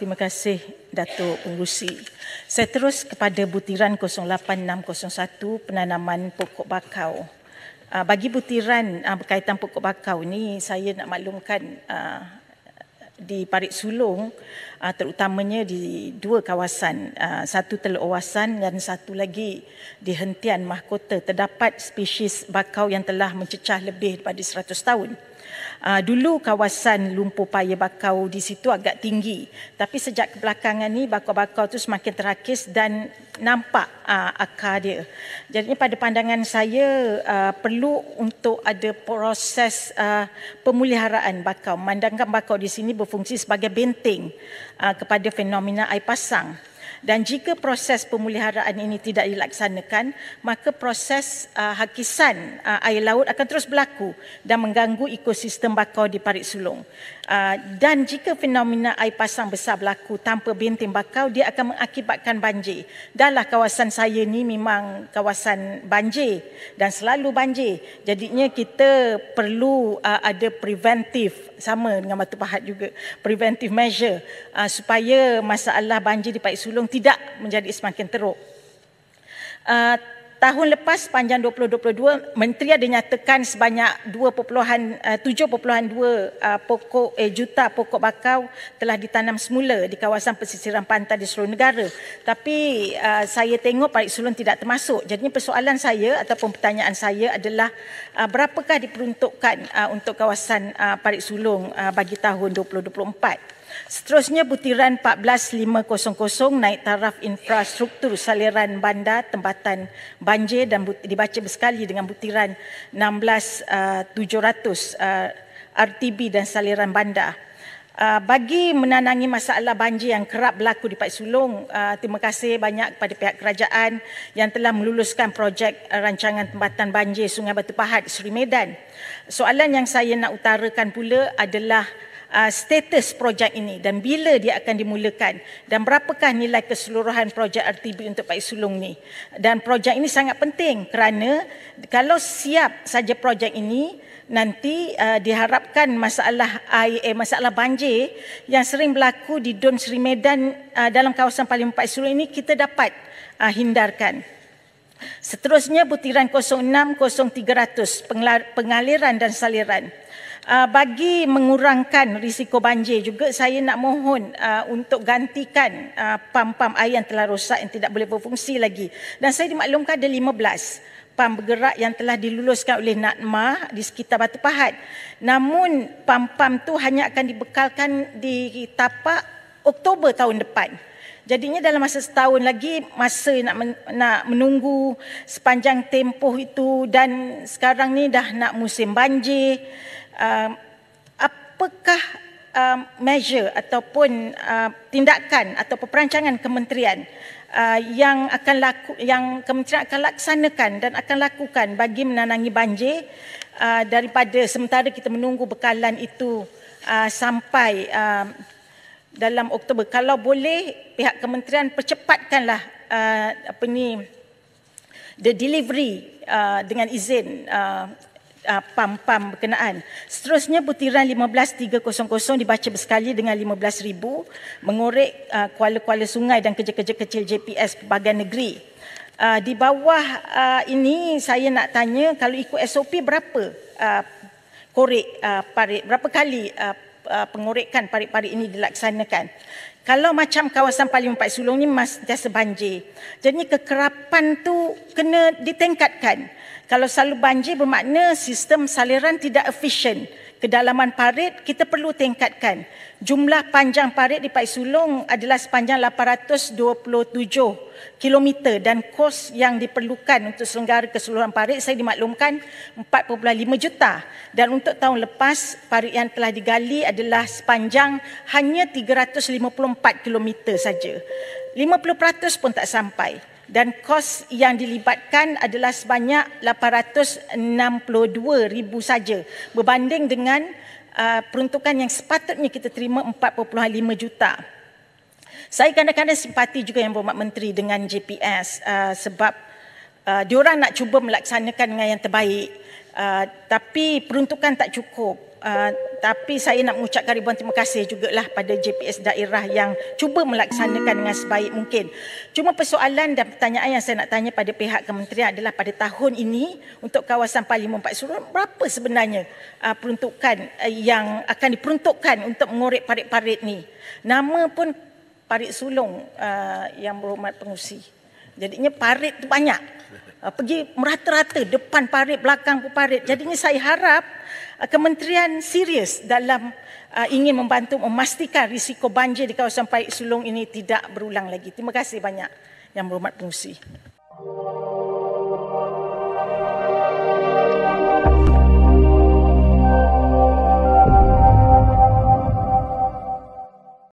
Terima kasih Datuk Pengurusi. Saya terus kepada butiran 08601 penanaman pokok bakau. Ah, bagi butiran ah, berkaitan pokok bakau ini, saya nak maklumkan ah, di Parit Sulung, terutamanya di dua kawasan, satu Teluk Owasan dan satu lagi di Hentian Mahkota, terdapat spesies bakau yang telah mencecah lebih daripada 100 tahun. Uh, dulu kawasan lumpur paya bakau di situ agak tinggi tapi sejak kebelakangan ini bakau-bakau itu semakin terakis dan nampak uh, akar dia. Jadi pada pandangan saya uh, perlu untuk ada proses uh, pemuliharaan bakau. Mandangkan bakau di sini berfungsi sebagai benteng uh, kepada fenomena air pasang dan jika proses pemuliharaan ini tidak dilaksanakan maka proses uh, hakisan uh, air laut akan terus berlaku dan mengganggu ekosistem bakau di Parit Sulong uh, dan jika fenomena air pasang besar berlaku tanpa bintang bakau dia akan mengakibatkan banjir dahlah kawasan saya ni memang kawasan banjir dan selalu banjir jadinya kita perlu uh, ada preventif sama dengan Batu Pahat juga preventif measure uh, supaya masalah banjir di Parit Sulong tidak menjadi semakin teruk. Uh, tahun lepas panjang 2022, menteri ada nyatakan sebanyak 7.2 uh, uh, pokok eh, juta pokok bakau telah ditanam semula di kawasan pesisiran pantai di seluruh negara. Tapi uh, saya tengok Pak Sulun tidak termasuk. Jadinya persoalan saya ataupun pertanyaan saya adalah uh, berapakah diperuntukkan uh, untuk kawasan uh, Parik Sulung uh, bagi tahun 2024? Seterusnya butiran 14500 naik taraf infrastruktur saliran bandar tempatan banjir dan dibaca bersekali dengan butiran 16700 eh, RTB eh, dan saliran bandar. Eh, bagi menanangi masalah banjir yang kerap berlaku di Pak Sulung, terima kasih banyak kepada pihak kerajaan yang telah meluluskan projek rancangan tempatan banjir Sungai Batu Pahat, Seri Medan. Soalan yang saya nak utarakan pula adalah Uh, status projek ini dan bila dia akan dimulakan dan berapakah nilai keseluruhan projek RTB untuk Pak Sulung ni. Dan projek ini sangat penting kerana kalau siap saja projek ini nanti uh, diharapkan masalah air eh, masalah banjir yang sering berlaku di Don Seri Medan uh, dalam kawasan paling Pak Sulung ini kita dapat uh, hindarkan. Seterusnya butiran 060300 pengaliran dan saliran uh, bagi mengurangkan risiko banjir juga saya nak mohon uh, untuk gantikan uh, ah, pam-pam air yang telah rosak yang tidak boleh berfungsi lagi dan saya dimaklumkan ada 15 pam bergerak yang telah diluluskan oleh NADMA di sekitar Batu Pahat. Namun pam-pam tu hanya akan dibekalkan di tapak Oktober tahun depan. Jadinya dalam masa setahun lagi masa nak nak menunggu sepanjang tempoh itu dan sekarang ni dah nak musim banjir um, apakah um, measure ataupun uh, tindakan atau perancangan kementerian uh, yang akan laku, yang kementerian akan laksanakan dan akan lakukan bagi menanangi banjir uh, daripada sementara kita menunggu bekalan itu uh, sampai uh, dalam Oktober kalau boleh pihak kementerian percepatkanlah uh, apa ni the delivery uh, dengan izin uh, uh, pam-pam berkenaan. Seterusnya butiran 15300 dibaca bersekali dengan 15000 mengorek uh, kuala-kuala sungai dan kerja-kerja kecil JPS pelbagai negeri. Uh, di bawah uh, ini saya nak tanya kalau ikut SOP berapa uh, korek uh, parit berapa kali uh, uh, pengorekan parit-parit ini dilaksanakan. Kalau macam kawasan Paling Empat Sulung ni masih jasa banjir. Jadi kekerapan tu kena ditingkatkan. Kalau selalu banjir bermakna sistem saliran tidak efisien. Kedalaman parit kita perlu tingkatkan. Jumlah panjang parit di Pai Sulung adalah sepanjang 827 km dan kos yang diperlukan untuk selenggara keseluruhan parit saya dimaklumkan 4.5 juta. Dan untuk tahun lepas parit yang telah digali adalah sepanjang hanya 354 km saja. 50% pun tak sampai dan kos yang dilibatkan adalah sebanyak 862 ribu saja berbanding dengan uh, peruntukan yang sepatutnya kita terima 4.5 juta. Saya kadang-kadang simpati juga yang berhormat menteri dengan JPS uh, sebab uh, orang nak cuba melaksanakan dengan yang terbaik uh, tapi peruntukan tak cukup. Ah, tapi saya nak mengucapkan ribuan terima kasih juga lah pada JPS daerah yang cuba melaksanakan dengan sebaik mungkin. Cuma persoalan dan pertanyaan yang saya nak tanya pada pihak kementerian adalah pada tahun ini untuk kawasan Parlimen Empat Suruh, berapa sebenarnya uh, peruntukan uh, yang akan diperuntukkan untuk mengorek parit-parit ni? Nama pun Parit Sulung uh, yang berhormat pengusi. Jadinya parit tu banyak uh, pergi merata-rata depan parit belakang parit jadinya saya harap uh, kementerian serius dalam uh, ingin membantu memastikan risiko banjir di kawasan Paik Sulung ini tidak berulang lagi terima kasih banyak yang berhormat pengerusi